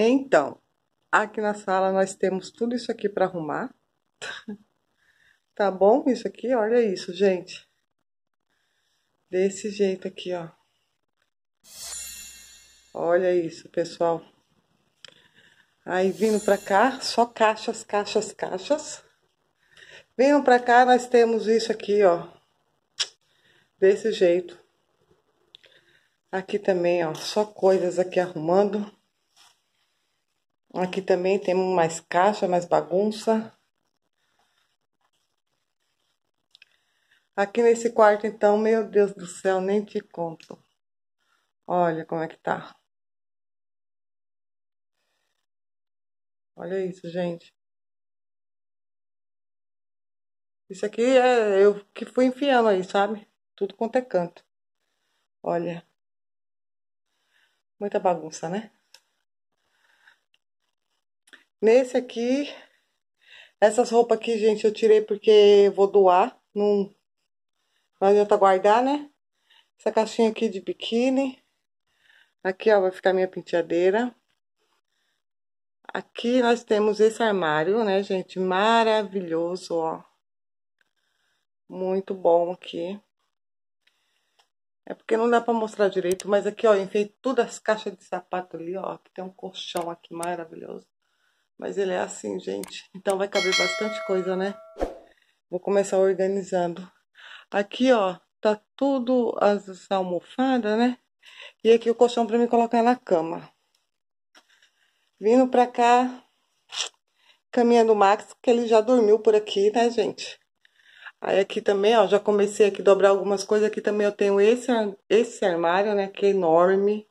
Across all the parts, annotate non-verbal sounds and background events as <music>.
Então, aqui na sala nós temos tudo isso aqui para arrumar. <laughs> tá bom? Isso aqui, olha isso, gente. Desse jeito aqui, ó. Olha isso, pessoal. Aí vindo para cá, só caixas, caixas, caixas. Vindo para cá, nós temos isso aqui, ó. Desse jeito. Aqui também, ó, só coisas aqui arrumando. Aqui também temos mais caixa, mais bagunça. Aqui nesse quarto, então, meu Deus do céu, nem te conto. Olha como é que tá. Olha isso, gente. Isso aqui é eu que fui enfiando aí, sabe? Tudo quanto é canto. Olha. Muita bagunça, né? Nesse aqui, essas roupas aqui, gente, eu tirei porque eu vou doar. Não, não adianta guardar, né? Essa caixinha aqui de biquíni. Aqui, ó, vai ficar minha penteadeira. Aqui nós temos esse armário, né, gente? Maravilhoso, ó. Muito bom aqui. É porque não dá pra mostrar direito, mas aqui, ó, enfeitei todas as caixas de sapato ali, ó. que tem um colchão aqui maravilhoso. Mas ele é assim, gente. Então vai caber bastante coisa, né? Vou começar organizando. Aqui, ó, tá tudo as almofadas, né? E aqui o colchão para me colocar na cama. Vindo pra cá, caminha do Max, que ele já dormiu por aqui, né, gente? Aí aqui também, ó, já comecei aqui a dobrar algumas coisas. Aqui também eu tenho esse, esse armário, né, que é enorme.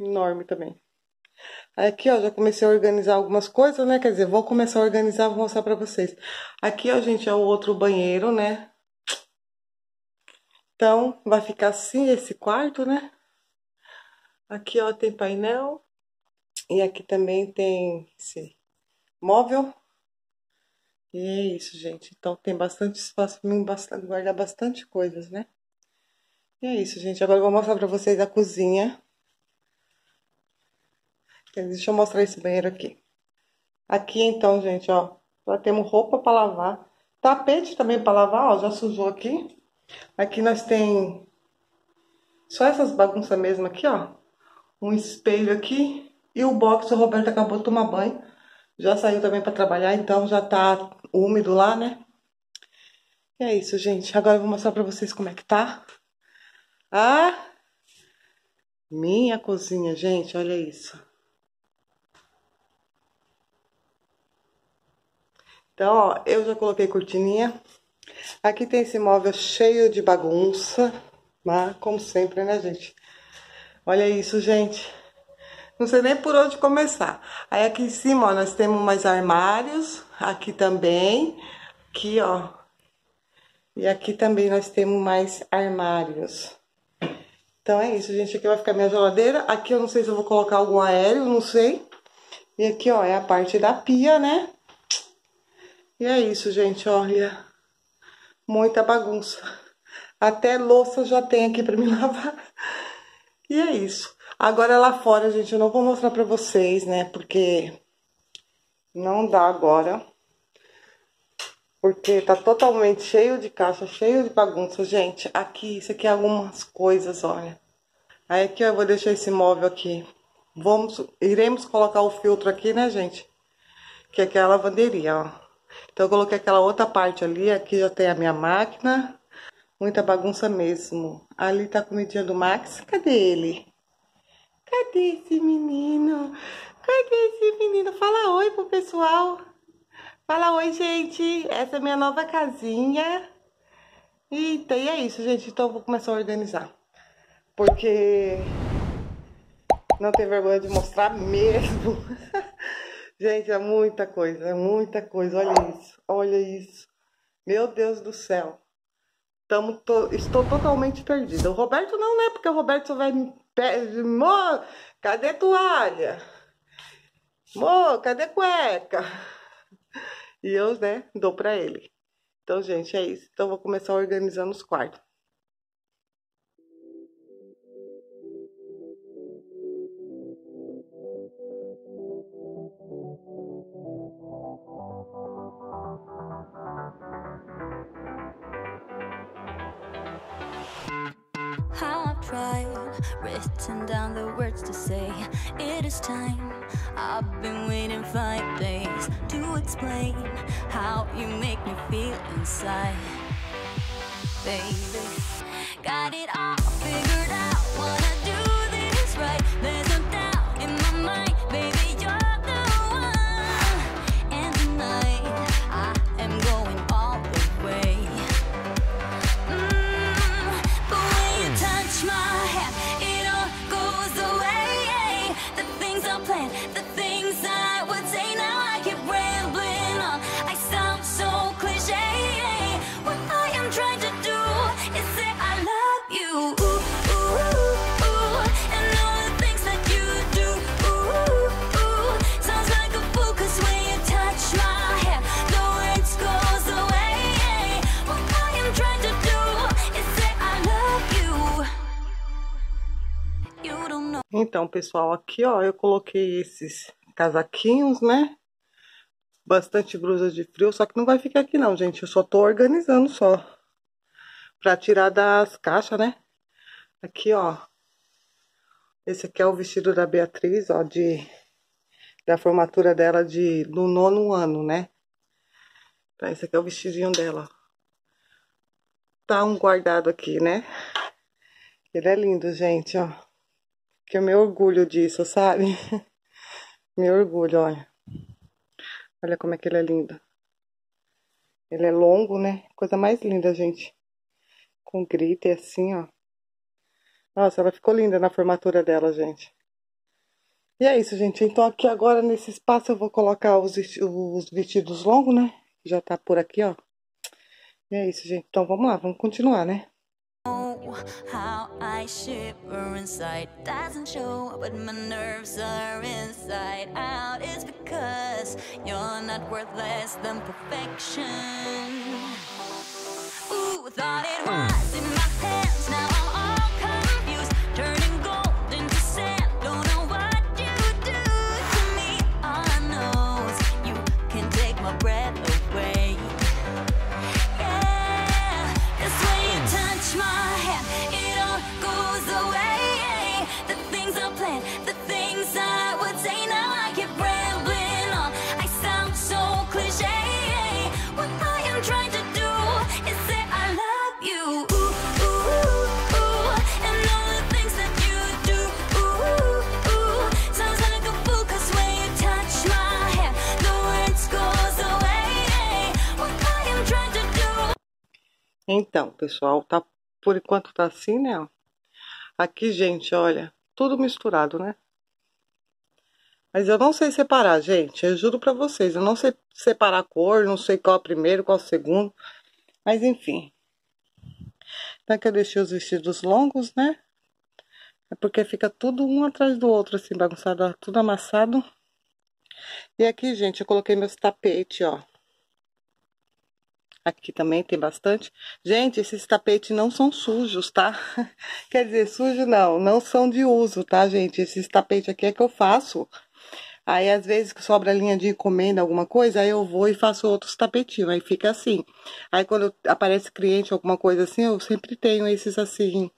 Enorme também. Aqui, ó, já comecei a organizar algumas coisas, né? Quer dizer, vou começar a organizar, vou mostrar pra vocês. Aqui, ó, gente, é o outro banheiro, né? Então, vai ficar assim esse quarto, né? Aqui, ó, tem painel. E aqui também tem esse móvel. E é isso, gente. Então, tem bastante espaço pra mim bastante, guardar bastante coisas, né? E é isso, gente. Agora eu vou mostrar pra vocês a cozinha. Deixa eu mostrar esse banheiro aqui. Aqui então, gente, ó, já temos roupa para lavar. Tapete também para lavar, ó, já sujou aqui. Aqui nós tem só essas bagunças mesmo aqui, ó. Um espelho aqui e o box, o Roberto acabou de tomar banho. Já saiu também para trabalhar, então já tá úmido lá, né? E é isso, gente. Agora eu vou mostrar para vocês como é que tá. Ah! Minha cozinha, gente, olha isso. Então, ó, eu já coloquei cortininha. Aqui tem esse móvel cheio de bagunça, mas como sempre, né, gente? Olha isso, gente. Não sei nem por onde começar. Aí aqui em cima, ó, nós temos mais armários. Aqui também. Aqui, ó. E aqui também nós temos mais armários. Então é isso, gente. Aqui vai ficar minha geladeira. Aqui eu não sei se eu vou colocar algum aéreo, não sei. E aqui, ó, é a parte da pia, né? E é isso, gente, olha. Muita bagunça. Até louça já tem aqui pra me <laughs> lavar. E é isso. Agora lá fora, gente, eu não vou mostrar pra vocês, né? Porque não dá agora. Porque tá totalmente cheio de caixa, cheio de bagunça. Gente, aqui, isso aqui é algumas coisas, olha. Aí aqui eu vou deixar esse móvel aqui. Vamos, iremos colocar o filtro aqui, né, gente? Que aqui é a lavanderia, ó. Então eu coloquei aquela outra parte ali, aqui já tem a minha máquina. Muita bagunça mesmo. Ali tá a comidinha do Max. Cadê ele? Cadê esse menino? Cadê esse menino? Fala oi pro pessoal. Fala oi, gente. Essa é minha nova casinha. Eita, e é isso, gente. Então eu vou começar a organizar. Porque não tem vergonha de mostrar mesmo. <laughs> Gente, é muita coisa, é muita coisa. Olha isso, olha isso. Meu Deus do céu. Tamo to... Estou totalmente perdida. O Roberto não, né? Porque o Roberto só vai me. Mô, cadê toalha? Mô, cadê cueca? E eu, né, dou pra ele. Então, gente, é isso. Então, vou começar organizando os quartos. How I've tried, written down the words to say It is time, I've been waiting five days To explain how you make me feel inside Baby, got it all figured out pessoal, aqui ó, eu coloquei esses casaquinhos, né? Bastante blusa de frio, só que não vai ficar aqui não, gente. Eu só tô organizando só. Pra tirar das caixas, né? Aqui, ó. Esse aqui é o vestido da Beatriz, ó, de... Da formatura dela de, do nono ano, né? Tá, esse aqui é o vestidinho dela. Tá um guardado aqui, né? Ele é lindo, gente, ó que eu me orgulho disso, sabe? <laughs> me orgulho, olha. Olha como é que ele é lindo. Ele é longo, né? Coisa mais linda, gente. Com glitter assim, ó. Nossa, ela ficou linda na formatura dela, gente. E é isso, gente. Então aqui agora nesse espaço eu vou colocar os, os vestidos longos, né? Já tá por aqui, ó. E é isso, gente. Então vamos lá, vamos continuar, né? how I shiver inside. Doesn't show, but my nerves are inside out. It's because you're not worth less than perfection. Ooh, thought it mm. was. Então, pessoal, tá por enquanto tá assim, né? Aqui, gente, olha, tudo misturado, né? Mas eu não sei separar, gente. Eu juro pra vocês, eu não sei separar a cor, não sei qual é o primeiro, qual é o segundo. Mas enfim. Então que eu deixei os vestidos longos, né? É porque fica tudo um atrás do outro, assim, bagunçado, tudo amassado. E aqui, gente, eu coloquei meus tapetes, ó. Aqui também tem bastante. Gente, esses tapetes não são sujos, tá? <laughs> Quer dizer, sujo não, não são de uso, tá, gente? Esses tapetes aqui é que eu faço. Aí, às vezes, que sobra linha de encomenda, alguma coisa, aí eu vou e faço outros tapetinhos, aí fica assim. Aí, quando aparece cliente, alguma coisa assim, eu sempre tenho esses assim,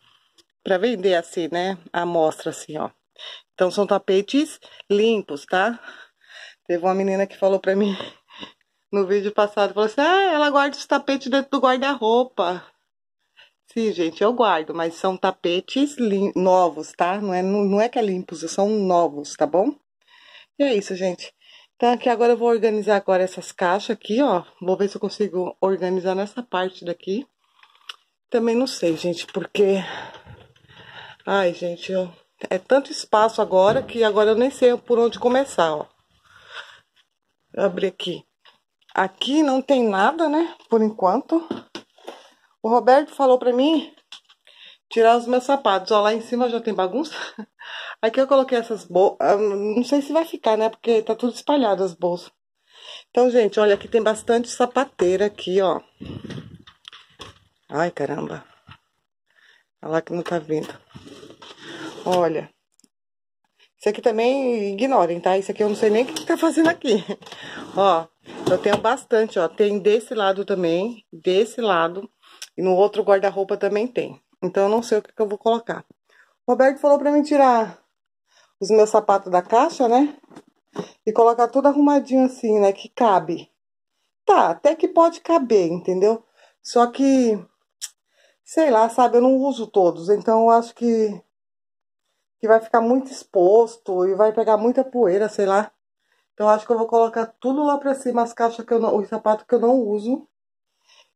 para vender assim, né? A amostra, assim, ó. Então, são tapetes limpos, tá? Teve uma menina que falou pra mim no vídeo passado falou assim: ah, ela guarda os tapetes dentro do guarda-roupa. Sim, gente, eu guardo, mas são tapetes novos, tá? Não é, não, não é que é limpos, são novos, tá bom? E é isso, gente. Então, aqui agora eu vou organizar agora essas caixas aqui, ó. Vou ver se eu consigo organizar nessa parte daqui. Também não sei, gente, porque... Ai, gente, ó. É tanto espaço agora que agora eu nem sei por onde começar, ó. Vou abrir aqui. Aqui não tem nada, né? Por enquanto. O Roberto falou pra mim tirar os meus sapatos. Ó, lá em cima já tem bagunça. <laughs> Aqui eu coloquei essas bolsas. Ah, não sei se vai ficar, né? Porque tá tudo espalhado as bolsas. Então, gente, olha, aqui tem bastante sapateira aqui, ó. Ai, caramba. Olha lá que não tá vindo. Olha. Isso aqui também ignorem, tá? Isso aqui eu não sei nem o que tá fazendo aqui. <laughs> Ó, eu tenho bastante, ó. Tem desse lado também, desse lado. E no outro guarda-roupa também tem. Então, eu não sei o que, que eu vou colocar. O Roberto falou pra mim tirar os meus sapatos da caixa, né? E colocar tudo arrumadinho assim, né? Que cabe. Tá, até que pode caber, entendeu? Só que, sei lá, sabe? Eu não uso todos. Então, eu acho que, que vai ficar muito exposto e vai pegar muita poeira, sei lá. Então, acho que eu vou colocar tudo lá pra cima, as caixas que eu não... Os sapatos que eu não uso.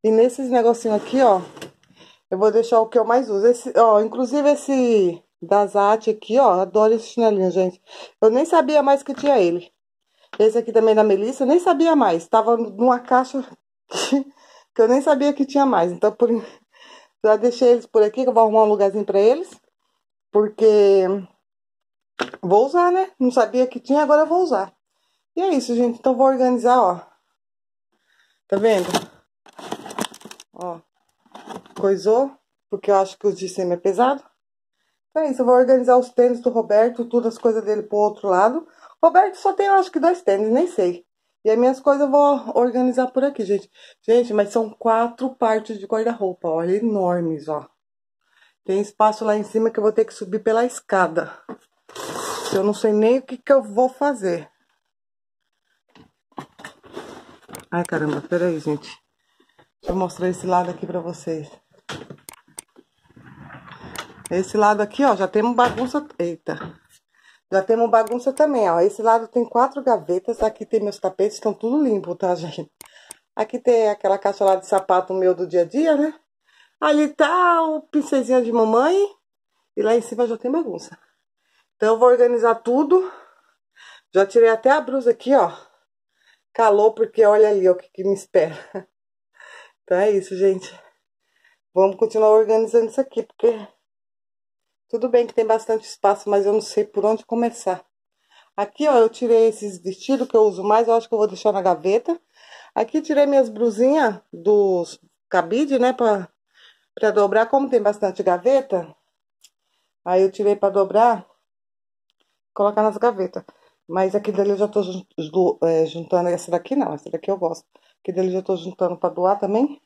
E nesses negocinho aqui, ó, eu vou deixar o que eu mais uso. Esse, ó, inclusive esse da Zate aqui, ó, adoro esse chinelinho, gente. Eu nem sabia mais que tinha ele. Esse aqui também é da Melissa, nem sabia mais. Tava numa caixa que, <laughs> que eu nem sabia que tinha mais. Então, por, já deixei eles por aqui, que eu vou arrumar um lugarzinho pra eles. Porque vou usar, né? Não sabia que tinha, agora eu vou usar. E é isso, gente. Então, vou organizar, ó. Tá vendo? Ó. Coisou, porque eu acho que os de cima é pesado. Então é isso, eu vou organizar os tênis do Roberto, todas as coisas dele pro outro lado. Roberto só tem, eu acho que dois tênis, nem sei. E as minhas coisas eu vou organizar por aqui, gente. Gente, mas são quatro partes de guarda-roupa, olha, enormes, ó. Tem espaço lá em cima que eu vou ter que subir pela escada. Eu não sei nem o que, que eu vou fazer. Ai, caramba, peraí, gente. Deixa eu mostrar esse lado aqui pra vocês. Esse lado aqui, ó, já temos bagunça... Eita! Já temos bagunça também, ó. Esse lado tem quatro gavetas. Aqui tem meus tapetes, estão tudo limpo, tá, gente? Aqui tem aquela caixa lá de sapato meu do dia a dia, né? Ali tá o pincelzinho de mamãe. E lá em cima já tem bagunça. Então, eu vou organizar tudo. Já tirei até a blusa aqui, ó calor, porque olha ali o que, que me espera. <laughs> Então é isso, gente. Vamos continuar organizando isso aqui, porque tudo bem que tem bastante espaço, mas eu não sei por onde começar. Aqui, ó, eu tirei esses vestidos que eu uso mais, eu acho que eu vou deixar na gaveta. Aqui tirei minhas blusinhas dos cabide, né, pra, pra dobrar. Como tem bastante gaveta, aí eu tirei pra dobrar, colocar nas gavetas. Mas aqui dele eu já tô é, juntando. Essa daqui não, essa daqui eu gosto. Aqui dele eu já tô juntando pra doar também.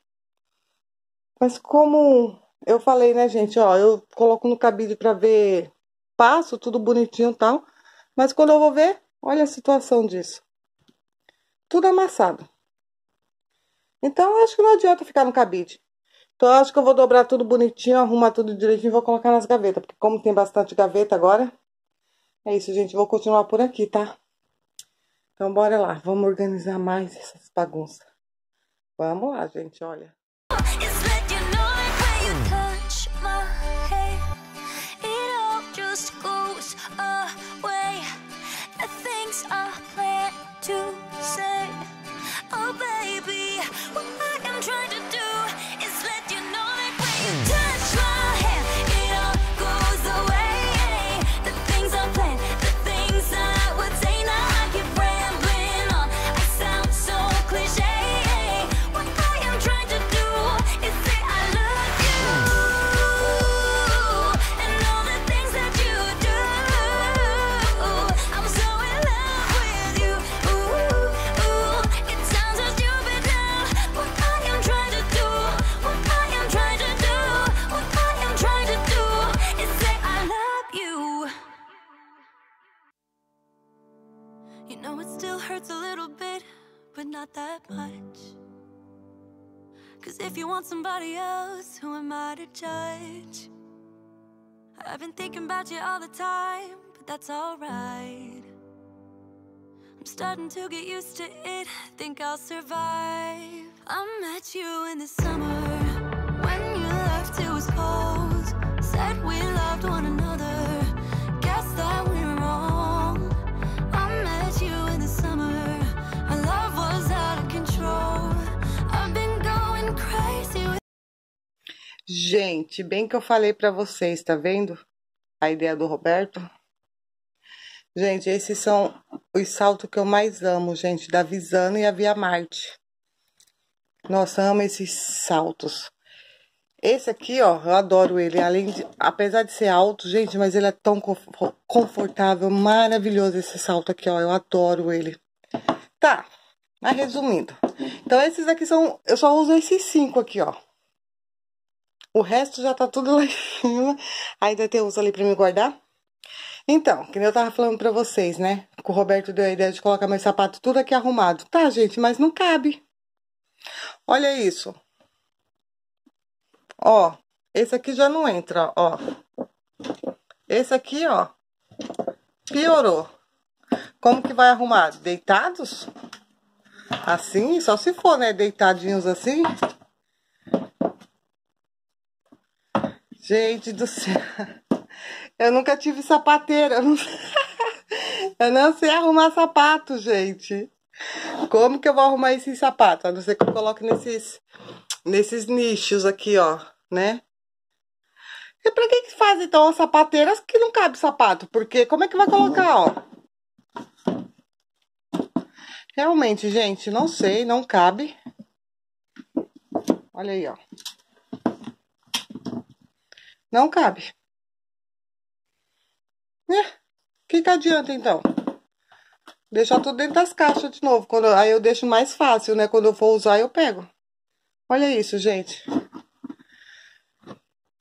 Mas como eu falei, né, gente? Ó, eu coloco no cabide pra ver passo, tudo bonitinho e tal. Mas quando eu vou ver, olha a situação disso. Tudo amassado. Então, eu acho que não adianta ficar no cabide. Então, eu acho que eu vou dobrar tudo bonitinho, arrumar tudo direitinho e vou colocar nas gavetas. Porque como tem bastante gaveta agora, é isso, gente. Vou continuar por aqui, tá? Então, bora lá. Vamos organizar mais essas bagunças. Vamos lá, gente. Olha. I've been thinking about you all the time, but that's alright. I'm starting to get used to it, think I'll survive. I met you in the summer. Gente, bem que eu falei para vocês, tá vendo? A ideia do Roberto. Gente, esses são os saltos que eu mais amo, gente, da Visano e a Via Marte. Nossa, amo esses saltos. Esse aqui, ó, eu adoro ele. Além de, apesar de ser alto, gente, mas ele é tão confortável, maravilhoso esse salto aqui, ó. Eu adoro ele. Tá, mas resumindo. Então, esses aqui são, eu só uso esses cinco aqui, ó. O resto já tá tudo <laughs> lá em cima. Ainda tem uns ali pra me guardar. Então, que nem eu tava falando pra vocês, né? Que o Roberto deu a ideia de colocar meu sapato tudo aqui arrumado. Tá, gente, mas não cabe. Olha isso. Ó, esse aqui já não entra, ó. Esse aqui, ó, piorou. Como que vai arrumar? Deitados? Assim? Só se for, né? Deitadinhos assim. Gente do céu. Eu nunca tive sapateira. <laughs> Eu não, sei arrumar sapato, gente. Como que eu vou arrumar esse sapato? A não ser que eu coloque nesses, nesses nichos aqui, ó, né? E pra que que faz, então, as sapateiras que não cabe sapato? Porque como é que vai colocar, ó? Realmente, gente, não sei, não cabe. Olha aí, ó. Não cabe. né Que que adianta então? Deixar tudo dentro das caixas de novo. Quando, aí eu deixo mais fácil, né? Quando eu for usar, eu pego. Olha isso, gente.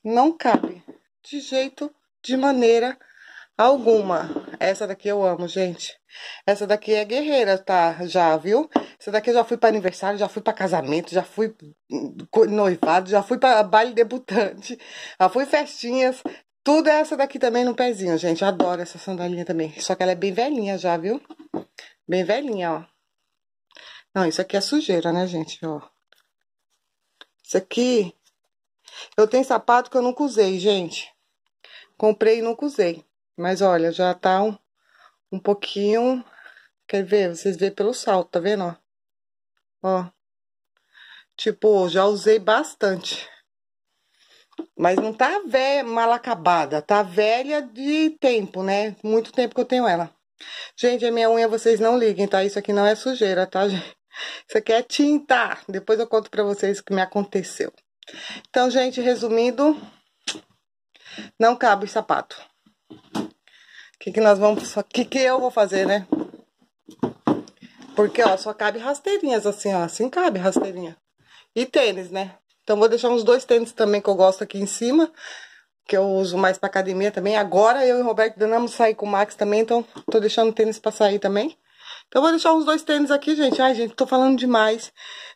Não cabe. De jeito, de maneira alguma. Essa daqui eu amo, gente. Essa daqui é guerreira, tá? Já, viu? Essa daqui eu já fui para aniversário, já fui para casamento, já fui noivado, já fui para baile debutante, já fui festinhas. Tudo é essa daqui também no pezinho, gente. adoro essa sandalinha também. Só que ela é bem velhinha já, viu? Bem velhinha, ó. Não, isso aqui é sujeira, né, gente? Ó. Isso aqui... Eu tenho sapato que eu nunca usei, gente. Comprei e nunca usei. Mas olha, já tá um, um pouquinho. Quer ver? Vocês vê pelo salto, tá vendo? Ó. ó. Tipo, já usei bastante. Mas não tá velha, mal acabada. Tá velha de tempo, né? Muito tempo que eu tenho ela. Gente, a minha unha vocês não liguem, tá? Isso aqui não é sujeira, tá, gente? Isso aqui é tinta. Depois eu conto pra vocês o que me aconteceu. Então, gente, resumindo, não cabe o sapato que, que nós vamos. O que, que eu vou fazer, né? Porque, ó, só cabe rasteirinhas assim, ó. Assim cabe rasteirinha. E tênis, né? Então, vou deixar uns dois tênis também que eu gosto aqui em cima. Que eu uso mais pra academia também. Agora eu e o Roberto danamos sair com o Max também. Então, tô deixando tênis pra sair também. Então, vou deixar uns dois tênis aqui, gente. Ai, gente, tô falando demais.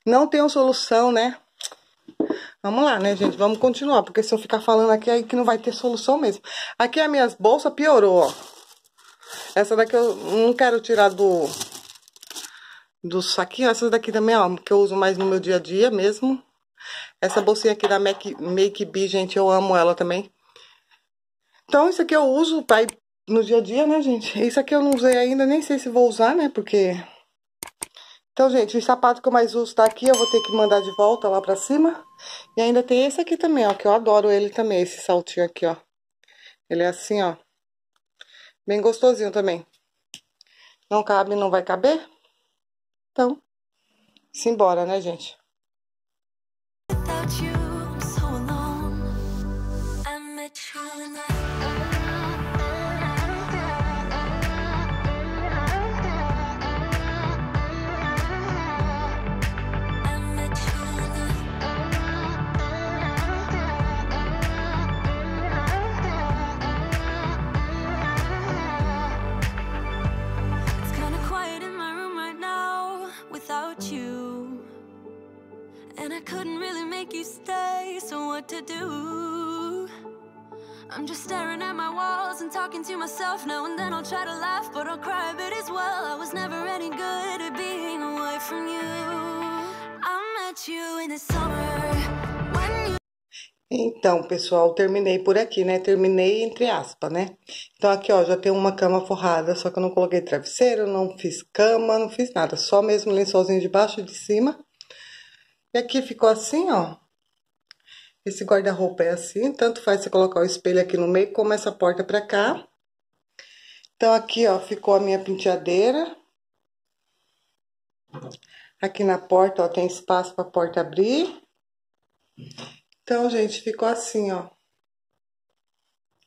Não tenho solução, né? Vamos lá, né, gente? Vamos continuar, porque se eu ficar falando aqui, aí que não vai ter solução mesmo. Aqui as minhas bolsas piorou, ó. Essa daqui eu não quero tirar do, do saquinho. Essa daqui também, ó, que eu uso mais no meu dia a dia mesmo. Essa bolsinha aqui da Make, Make Bee, gente, eu amo ela também. Então, isso aqui eu uso pra ir no dia a dia, né, gente? Isso aqui eu não usei ainda, nem sei se vou usar, né, porque... Então, gente, o sapato que eu mais uso tá aqui, eu vou ter que mandar de volta lá pra cima. E ainda tem esse aqui também, ó, que eu adoro ele também, esse saltinho aqui, ó. Ele é assim, ó. Bem gostosinho também. Não cabe, não vai caber? Então, simbora, né, gente? Without And I couldn't really make you stay, so what to do? I'm just staring at my walls and talking to myself now and then I'll try to laugh, but I'll cry a bit as well. I was never any good at being away from you. I met you in the summer. Então, pessoal, terminei por aqui, né? Terminei entre aspas, né? Então, aqui, ó, já tem uma cama forrada, só que eu não coloquei travesseiro, não fiz cama, não fiz nada. Só mesmo lençolzinho de baixo e de cima. E aqui ficou assim, ó. Esse guarda-roupa é assim, tanto faz você colocar o espelho aqui no meio, como essa porta pra cá. Então, aqui, ó, ficou a minha penteadeira. Aqui na porta, ó, tem espaço pra porta abrir. Então, gente, ficou assim, ó.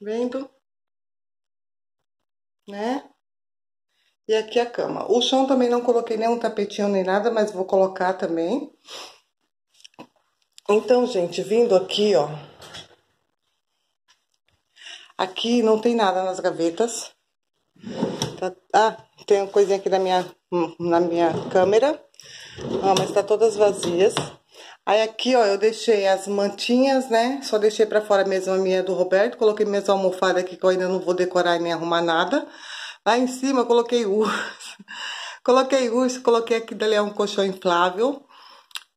Vendo? Né? E aqui a cama. O chão também não coloquei nenhum tapetinho nem nada, mas vou colocar também. Então, gente, vindo aqui, ó. Aqui não tem nada nas gavetas. Tá, ah, tem uma coisinha aqui na minha, na minha câmera. Ah, mas tá todas vazias. Aí aqui, ó, eu deixei as mantinhas, né? Só deixei pra fora mesmo a minha do Roberto. Coloquei minhas almofadas aqui que eu ainda não vou decorar e nem arrumar nada. Lá em cima eu coloquei <laughs> urso. coloquei urso, coloquei aqui dali é um colchão inflável.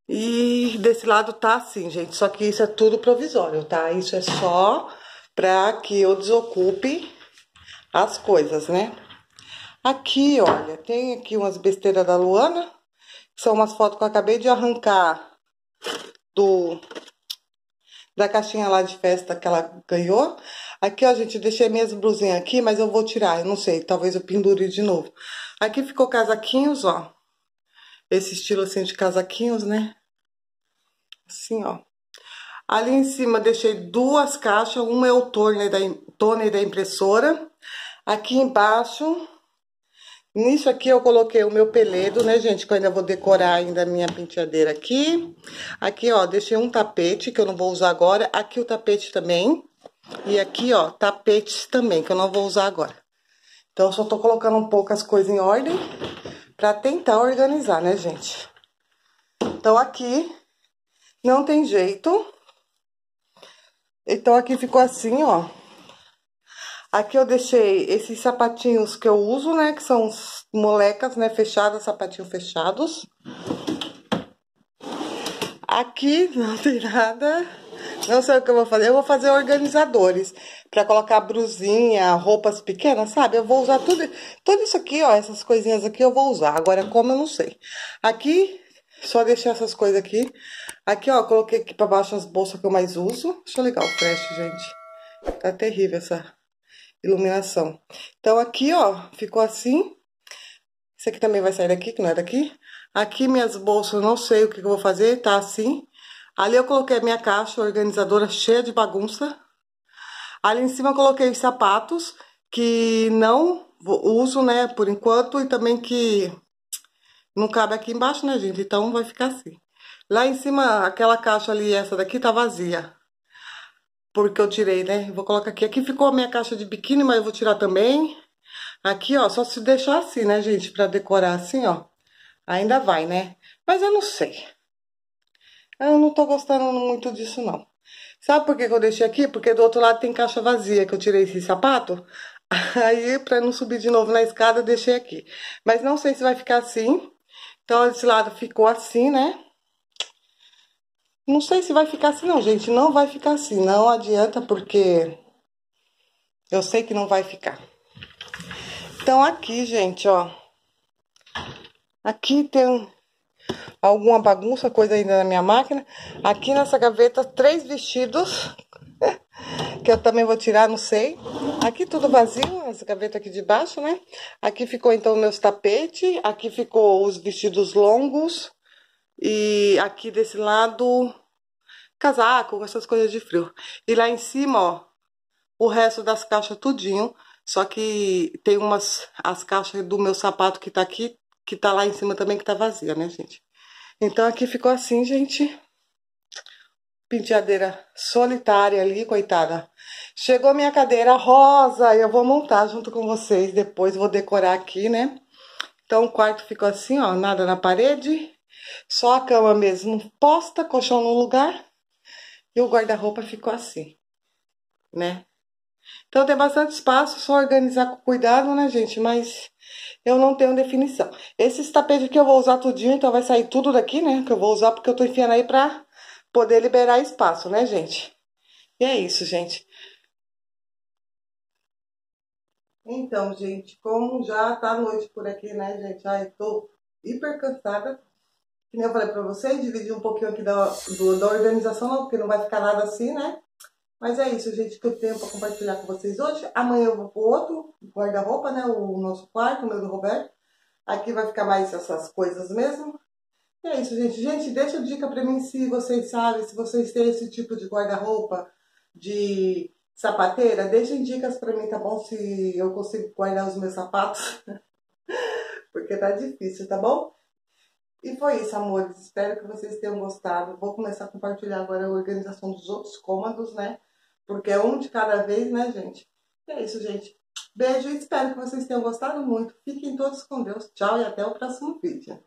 E desse lado tá assim, gente. Só que isso é tudo provisório, tá? Isso é só pra que eu desocupe as coisas, né? Aqui, olha, tem aqui umas besteiras da Luana. Que são umas fotos que eu acabei de arrancar do da caixinha lá de festa que ela ganhou. Aqui, ó, gente, deixei minhas blusinhas aqui, mas eu vou tirar. Eu não sei, talvez eu pendure de novo. Aqui ficou casaquinhos, ó. Esse estilo, assim, de casaquinhos, né? Assim, ó. Ali em cima deixei duas caixas, uma é o toner da, toner da impressora. Aqui embaixo, nisso aqui eu coloquei o meu peledo, né, gente? Que eu ainda vou decorar ainda a minha penteadeira aqui. Aqui, ó, deixei um tapete que eu não vou usar agora. Aqui o tapete também. E aqui, ó, tapetes também, que eu não vou usar agora. Então, só tô colocando um pouco as coisas em ordem pra tentar organizar, né, gente? Então, aqui não tem jeito. Então, aqui ficou assim, ó. Aqui eu deixei esses sapatinhos que eu uso, né? Que são molecas, né? Fechadas, sapatinhos fechados. Aqui não tem nada. Não sei o que eu vou fazer. Eu vou fazer organizadores. Pra colocar brusinha, roupas pequenas, sabe? Eu vou usar tudo, tudo isso aqui, ó. Essas coisinhas aqui eu vou usar. Agora, como eu não sei. Aqui, só deixar essas coisas aqui. Aqui, ó, coloquei aqui pra baixo as bolsas que eu mais uso. Deixa eu ligar o flash, gente. Tá terrível essa iluminação. Então, aqui, ó, ficou assim. Esse aqui também vai sair daqui, que não é daqui. Aqui, minhas bolsas, eu não sei o que, que eu vou fazer, tá assim. Ali eu coloquei a minha caixa organizadora cheia de bagunça. Ali em cima eu coloquei os sapatos que não uso, né, por enquanto. E também que não cabe aqui embaixo, né, gente? Então, vai ficar assim. Lá em cima, aquela caixa ali, essa daqui tá vazia. Porque eu tirei, né? Vou colocar aqui. Aqui ficou a minha caixa de biquíni, mas eu vou tirar também. Aqui, ó, só se deixar assim, né, gente? Pra decorar assim, ó. Ainda vai, né? Mas eu não sei. Eu não tô gostando muito disso, não. Sabe por que, eu deixei aqui? Porque do outro lado tem caixa vazia, que eu tirei esse sapato. <laughs> Aí, pra não subir de novo na escada, eu deixei aqui. Mas não sei se vai ficar assim. Então, esse lado ficou assim, né? Não sei se vai ficar assim, não, gente. Não vai ficar assim. Não adianta, porque eu sei que não vai ficar. Então, aqui, gente, ó. Aqui tem alguma bagunça, coisa ainda na minha máquina. Aqui nessa gaveta, três vestidos. <laughs> que eu também vou tirar, não sei. Aqui tudo vazio, essa gaveta aqui de baixo, né? Aqui ficou, então, meus tapetes. Aqui ficou os vestidos longos. E aqui desse lado, casaco, essas coisas de frio. E lá em cima, ó, o resto das caixas tudinho. Só que tem umas, as caixas do meu sapato que tá aqui, que tá lá em cima também, que tá vazia, né, gente? Então aqui ficou assim, gente. Penteadeira solitária ali, coitada. Chegou minha cadeira rosa e eu vou montar junto com vocês depois, vou decorar aqui, né? Então o quarto ficou assim, ó, nada na parede. Só a cama mesmo posta, colchão no lugar e o guarda-roupa ficou assim, né? Então tem bastante espaço, só organizar com cuidado, né, gente? Mas eu não tenho definição. Esses tapetes aqui eu vou usar tudinho, então vai sair tudo daqui, né? Que eu vou usar porque eu tô enfiando aí pra poder liberar espaço, né, gente? E é isso, gente. Então, gente, como já tá noite por aqui, né, gente? Ai, tô hiper cansada, que nem eu falei para vocês, dividir um pouquinho aqui da, do, da organização, não, porque não vai ficar nada assim, né? Mas é isso, gente, que eu tenho para compartilhar com vocês hoje. Amanhã eu vou pro outro guarda-roupa, né? O nosso quarto, o meu do Roberto. Aqui vai ficar mais essas coisas mesmo. E é isso, gente. Gente, deixa dica para mim se vocês sabem, se vocês têm esse tipo de guarda-roupa, de sapateira, deixem dicas para mim, tá bom? Se eu consigo guardar os meus sapatos. <laughs> porque tá difícil, tá bom? E foi isso, amores. Espero que vocês tenham gostado. Vou começar a compartilhar agora a organização dos outros cômodos, né? Porque é um de cada vez, né, gente? E é isso, gente. Beijo e espero que vocês tenham gostado muito. Fiquem todos com Deus. Tchau e até o próximo vídeo.